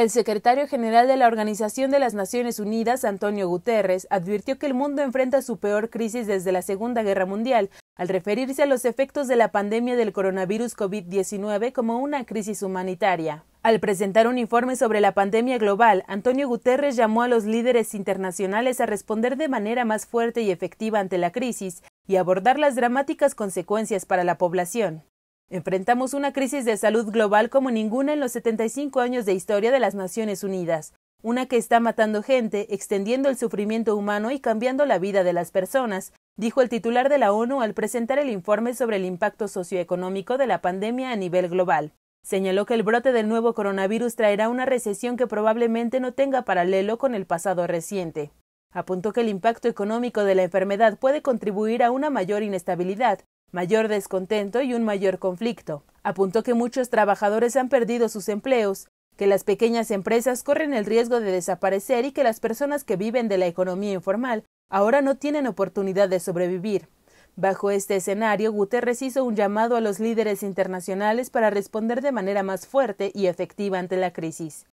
El secretario general de la Organización de las Naciones Unidas, Antonio Guterres, advirtió que el mundo enfrenta su peor crisis desde la Segunda Guerra Mundial, al referirse a los efectos de la pandemia del coronavirus COVID-19 como una crisis humanitaria. Al presentar un informe sobre la pandemia global, Antonio Guterres llamó a los líderes internacionales a responder de manera más fuerte y efectiva ante la crisis y abordar las dramáticas consecuencias para la población. Enfrentamos una crisis de salud global como ninguna en los 75 años de historia de las Naciones Unidas, una que está matando gente, extendiendo el sufrimiento humano y cambiando la vida de las personas, dijo el titular de la ONU al presentar el informe sobre el impacto socioeconómico de la pandemia a nivel global. Señaló que el brote del nuevo coronavirus traerá una recesión que probablemente no tenga paralelo con el pasado reciente. Apuntó que el impacto económico de la enfermedad puede contribuir a una mayor inestabilidad, mayor descontento y un mayor conflicto. Apuntó que muchos trabajadores han perdido sus empleos, que las pequeñas empresas corren el riesgo de desaparecer y que las personas que viven de la economía informal ahora no tienen oportunidad de sobrevivir. Bajo este escenario, Guterres hizo un llamado a los líderes internacionales para responder de manera más fuerte y efectiva ante la crisis.